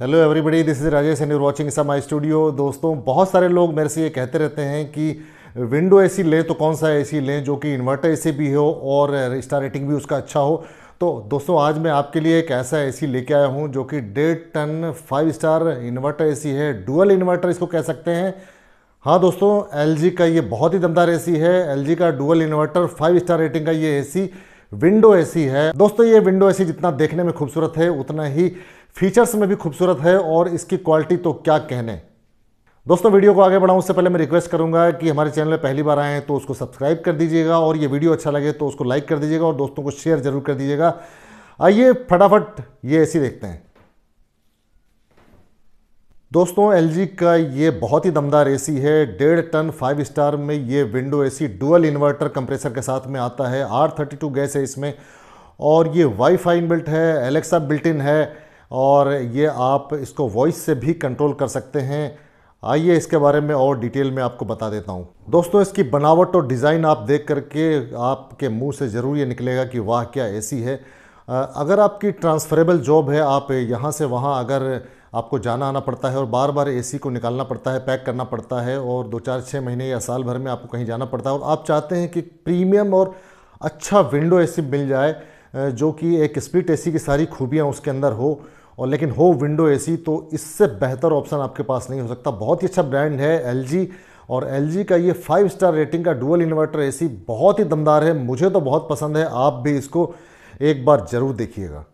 hello everybody this is Rajesh and you're watching sa my studio दोस्तों बहुत सारे लोग मेरे से ये कहते रहते हैं कि विंडो एसी लें तो कौन सा एसी लें जो कि इन्वर्टर एसी भी हो और स्टार रेटिंग भी उसका अच्छा हो तो दोस्तों आज मैं आपके लिए एक ऐसा एसी लेके आया हूँ जो कि डेढ़ ton five star inverter AC है डुअल इन्वर्टर इसको कह सकते हैं हाँ दोस्तों एल का ये बहुत ही दमदार ए है एल का dual inverter five star rating का ये ए विंडो एसी है दोस्तों ये विंडो एसी जितना देखने में खूबसूरत है उतना ही फीचर्स में भी खूबसूरत है और इसकी क्वालिटी तो क्या कहने दोस्तों वीडियो को आगे बढ़ाऊं उससे पहले मैं रिक्वेस्ट करूंगा कि हमारे चैनल में पहली बार आए हैं तो उसको सब्सक्राइब कर दीजिएगा और ये वीडियो अच्छा लगे तो उसको लाइक कर दीजिएगा और दोस्तों को शेयर जरूर कर दीजिएगा आइए फटाफट ये ए देखते हैं दोस्तों एल का ये बहुत ही दमदार एसी है डेढ़ टन फाइव स्टार में ये window AC dual inverter compressor के साथ में आता है आर थर्टी टू गैस है इसमें और ये वाईफाई इनबिल्ट है एलेक्सा बिल्ट इन है और ये आप इसको वॉइस से भी कंट्रोल कर सकते हैं आइए इसके बारे में और डिटेल में आपको बता देता हूँ दोस्तों इसकी बनावट और डिज़ाइन आप देख करके आपके मुंह से ज़रूर ये निकलेगा कि वाह क्या एसी है अगर आपकी ट्रांसफरेबल जॉब है आप यहाँ से वहाँ अगर आपको जाना आना पड़ता है और बार बार एसी को निकालना पड़ता है पैक करना पड़ता है और दो चार छः महीने या साल भर में आपको कहीं जाना पड़ता है और आप चाहते हैं कि प्रीमियम और अच्छा विंडो ए मिल जाए जो कि एक स्प्लिट एसी की सारी खूबियाँ उसके अंदर हो और लेकिन हो विंडो एसी तो इससे बेहतर ऑप्शन आपके पास नहीं हो सकता बहुत ही अच्छा ब्रांड है एल और एल का ये फाइव स्टार रेटिंग का डुअल इन्वर्टर एसी बहुत ही दमदार है मुझे तो बहुत पसंद है आप भी इसको एक बार ज़रूर देखिएगा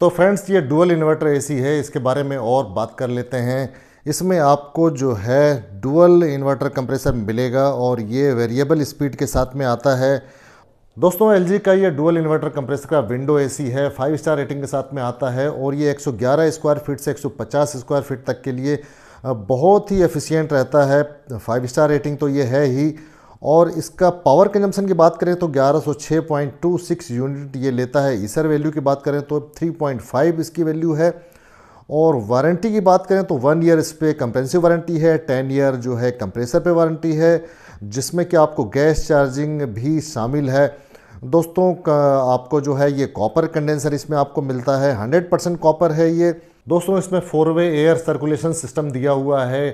तो फ्रेंड्स ये डुअल इन्वर्टर एसी है इसके बारे में और बात कर लेते हैं इसमें आपको जो है डुअल इन्वर्टर कंप्रेसर मिलेगा और ये वेरिएबल स्पीड के साथ में आता है दोस्तों एल का ये डुअल इन्वर्टर कंप्रेसर का विंडो एसी है फाइव स्टार रेटिंग के साथ में आता है और ये 111 स्क्वायर फीट से 150 स्क्वायर फीट तक के लिए बहुत ही एफिशिएंट रहता है फाइव स्टार रेटिंग तो ये है ही और इसका पावर कंजम्पशन की बात करें तो 1106.26 यूनिट ये लेता है ईसर वैल्यू की बात करें तो 3.5 इसकी वैल्यू है और वारंटी की बात करें तो वन ईयर इस पर कंप्रेंसिव वारंटी है टेन ईयर जो है कंप्रेसर पे वारंटी है जिसमें कि आपको गैस चार्जिंग भी शामिल है दोस्तों आपको जो है ये कॉपर कंडेंसर इसमें आपको मिलता है 100 परसेंट कॉपर है ये दोस्तों इसमें four way air circulation system दिया हुआ है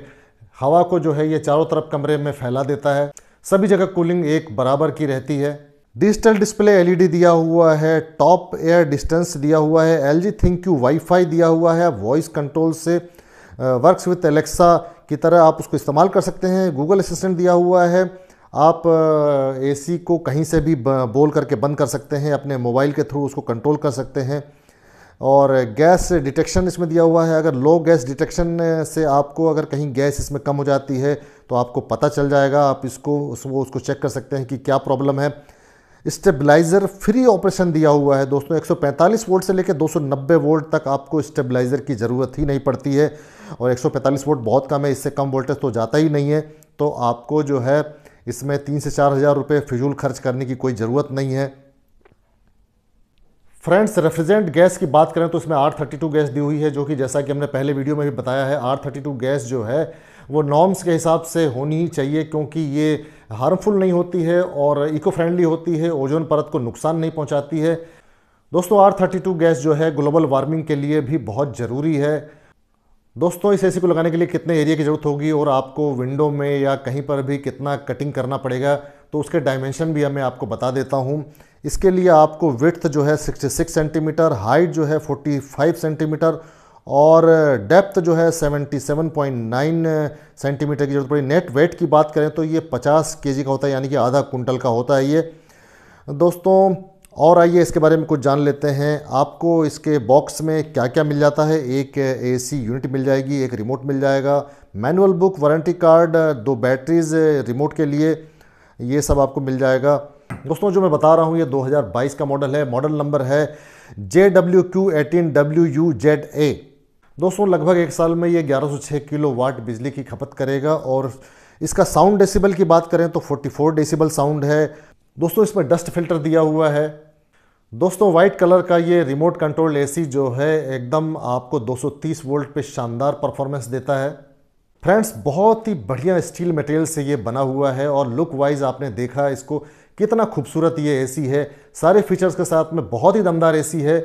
हवा को जो है ये चारों तरफ कमरे में फैला देता है सभी जगह कूलिंग एक बराबर की रहती है डिजिटल डिस्प्ले एलईडी दिया हुआ है टॉप एयर डिस्टेंस दिया हुआ है L G ThinQ wifi दिया हुआ है वॉइस कंट्रोल से वर्क्स विथ एलेक्सा की तरह आप उसको इस्तेमाल कर सकते हैं गूगल असिस्टेंट दिया हुआ है आप एसी को कहीं से भी बोल करके बंद कर सकते हैं अपने मोबाइल के थ्रू उसको कंट्रोल कर सकते हैं और गैस डिटेक्शन इसमें दिया हुआ है अगर लो गैस डिटेक्शन से आपको अगर कहीं गैस इसमें कम हो जाती है तो आपको पता चल जाएगा आप इसको उसको उसको चेक कर सकते हैं कि क्या प्रॉब्लम है स्टेबलाइज़र फ्री ऑपरेशन दिया हुआ है दोस्तों 145 वोल्ट से लेकर 290 वोल्ट तक आपको स्टेबलाइज़र की ज़रूरत ही नहीं पड़ती है और 145 वोल्ट बहुत कम है इससे कम वोल्टेज तो जाता ही नहीं है तो आपको जो है इसमें तीन से चार हज़ार रुपये फिजूल खर्च करने की कोई ज़रूरत नहीं है फ्रेंड्स रेफ्रिजरेंट गैस की बात करें तो इसमें आर थर्टी टू गैस दी हुई है जो कि जैसा कि हमने पहले वीडियो में भी बताया है आर थर्टी टू गैस जो है वो नॉर्म्स के हिसाब से होनी चाहिए क्योंकि ये हार्मफुल नहीं होती है और इको फ्रेंडली होती है ओजोन परत को नुकसान नहीं पहुंचाती है दोस्तों आर थर्टी टू गैस जो है ग्लोबल वार्मिंग के लिए भी बहुत ज़रूरी है दोस्तों इस एसी को लगाने के लिए कितने एरिया की ज़रूरत होगी और आपको विंडो में या कहीं पर भी कितना कटिंग करना पड़ेगा तो उसके डायमेंशन भी मैं आपको बता देता हूँ इसके लिए आपको विथ जो है 66 सेंटीमीटर हाइट जो है 45 सेंटीमीटर और डेप्थ जो है 77.9 सेंटीमीटर की जरूरत पड़ी नेट वेट की बात करें तो ये 50 केजी का होता है यानी कि आधा कुंटल का होता है ये दोस्तों और आइए इसके बारे में कुछ जान लेते हैं आपको इसके बॉक्स में क्या क्या मिल जाता है एक एसी यूनिट मिल जाएगी एक रिमोट मिल जाएगा मैनुअल बुक वारंटी कार्ड दो बैटरीज रिमोट के लिए ये सब आपको मिल जाएगा दोस्तों जो मैं बता रहा हूँ ये 2022 का मॉडल है मॉडल नंबर है J W Q eighteen W U Z A दोस्तों लगभग एक साल में ये 1106 किलो वाट बिजली की खपत करेगा और इसका साउंड डेसिबल की बात करें तो 44 डेसिबल साउंड है दोस्तों इसमें डस्ट फिल्टर दिया हुआ है दोस्तों वाइट कलर का ये रिमोट कंट्रोल एसी जो है एकदम आपको 230 वोल्ट पे शानदार परफॉर्मेंस देता है फ्रेंड्स बहुत ही बढ़िया स्टील मटेरियल से ये बना हुआ है और लुक वाइज आपने देखा इसको कितना खूबसूरत ये एसी है सारे फीचर्स के साथ में बहुत ही दमदार एसी है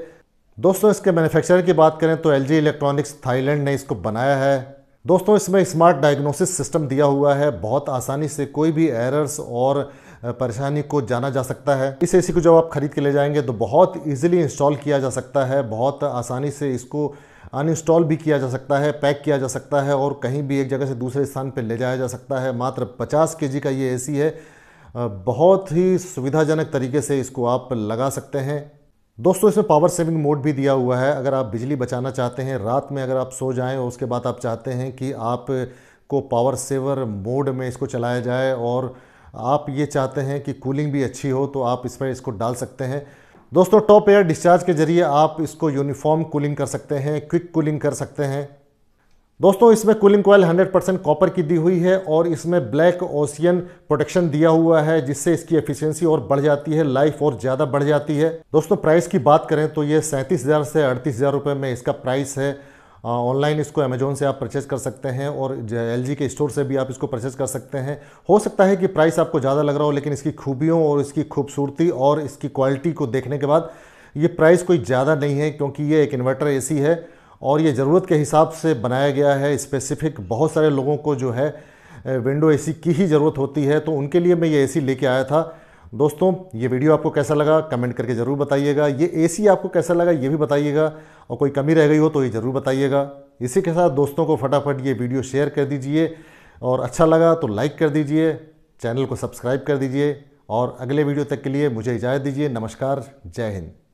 दोस्तों इसके मैन्युफैक्चरर की बात करें तो एल इलेक्ट्रॉनिक्स थाईलैंड ने इसको बनाया है दोस्तों इसमें स्मार्ट डायग्नोसिस सिस्टम दिया हुआ है बहुत आसानी से कोई भी एरर्स और परेशानी को जाना जा सकता है इस एसी को जब आप खरीद के ले जाएंगे तो बहुत इजीली इंस्टॉल किया जा सकता है बहुत आसानी से इसको अनइंस्टॉल भी किया जा सकता है पैक किया जा सकता है और कहीं भी एक जगह से दूसरे स्थान पर ले जाया जा सकता है मात्र पचास के का ये ए है बहुत ही सुविधाजनक तरीके से इसको आप लगा सकते हैं दोस्तों इसमें पावर सेविंग मोड भी दिया हुआ है अगर आप बिजली बचाना चाहते हैं रात में अगर आप सो जाएं और उसके बाद आप चाहते हैं कि आप को पावर सेवर मोड में इसको चलाया जाए और आप ये चाहते हैं कि कूलिंग भी अच्छी हो तो आप इस पर इसको डाल सकते हैं दोस्तों टॉप एयर डिस्चार्ज के ज़रिए आप इसको यूनिफॉर्म कूलिंग कर सकते हैं क्विक कूलिंग कर सकते हैं दोस्तों इसमें कूलिंग कोयल 100 परसेंट कॉपर की दी हुई है और इसमें ब्लैक ओशियन प्रोटेक्शन दिया हुआ है जिससे इसकी एफिशिएंसी और बढ़ जाती है लाइफ और ज़्यादा बढ़ जाती है दोस्तों प्राइस की बात करें तो ये सैंतीस हज़ार से अड़तीस हज़ार रुपये में इसका प्राइस है ऑनलाइन इसको अमेजोन से आप परचेज़ कर सकते हैं और एल के स्टोर से भी आप इसको परचेज़ कर सकते हैं हो सकता है कि प्राइस आपको ज़्यादा लग रहा हो लेकिन इसकी खूबियों और इसकी खूबसूरती और इसकी क्वालिटी को देखने के बाद ये प्राइस कोई ज़्यादा नहीं है क्योंकि ये एक इन्वर्टर ए है और ये ज़रूरत के हिसाब से बनाया गया है स्पेसिफिक बहुत सारे लोगों को जो है विंडो एसी की ही ज़रूरत होती है तो उनके लिए मैं ये एसी लेके आया था दोस्तों ये वीडियो आपको कैसा लगा कमेंट करके ज़रूर बताइएगा ये एसी आपको कैसा लगा ये भी बताइएगा और कोई कमी रह गई हो तो ये ज़रूर बताइएगा इसी के साथ दोस्तों को फटाफट ये वीडियो शेयर कर दीजिए और अच्छा लगा तो लाइक कर दीजिए चैनल को सब्सक्राइब कर दीजिए और अगले वीडियो तक के लिए मुझे इजाज़त दीजिए नमस्कार जय हिंद